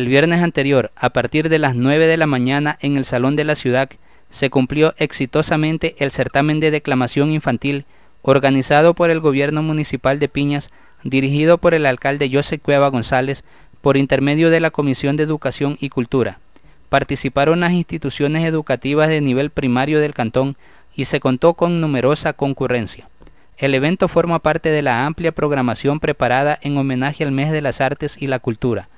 El viernes anterior, a partir de las 9 de la mañana en el Salón de la Ciudad, se cumplió exitosamente el certamen de declamación infantil organizado por el gobierno municipal de Piñas, dirigido por el alcalde José Cueva González, por intermedio de la Comisión de Educación y Cultura. Participaron las instituciones educativas de nivel primario del cantón y se contó con numerosa concurrencia. El evento forma parte de la amplia programación preparada en homenaje al Mes de las Artes y la Cultura,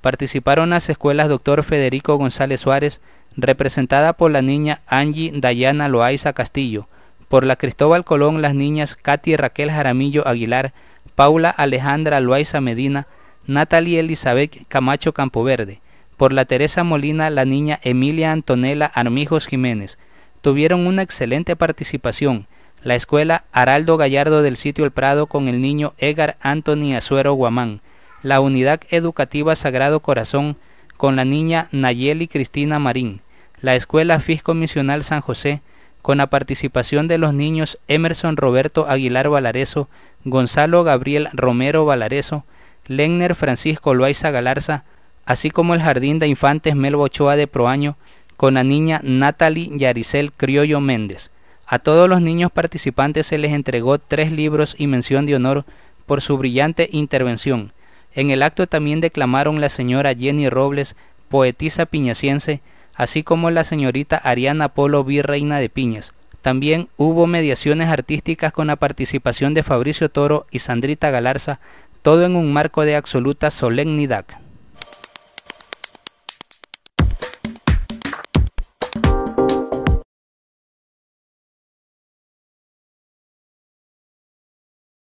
participaron las escuelas Dr. Federico González Suárez, representada por la niña Angie Dayana Loaiza Castillo, por la Cristóbal Colón las niñas Katy Raquel Jaramillo Aguilar, Paula Alejandra Loaiza Medina, Natalie Elizabeth Camacho Campoverde, por la Teresa Molina la niña Emilia Antonella Armijos Jiménez. Tuvieron una excelente participación la escuela Araldo Gallardo del sitio El Prado con el niño Edgar Anthony Azuero Guamán, la Unidad Educativa Sagrado Corazón con la niña Nayeli Cristina Marín, la Escuela Fisco Misional San José, con la participación de los niños Emerson Roberto Aguilar Valareso, Gonzalo Gabriel Romero Valareso, Lenner Francisco Loaiza Galarza, así como el Jardín de Infantes Melbo Ochoa de Proaño, con la niña Natalie Yaricel Criollo Méndez. A todos los niños participantes se les entregó tres libros y mención de honor por su brillante intervención. En el acto también declamaron la señora Jenny Robles, poetisa piñaciense, así como la señorita Ariana Polo, virreina de Piñas. También hubo mediaciones artísticas con la participación de Fabricio Toro y Sandrita Galarza, todo en un marco de absoluta solemnidad.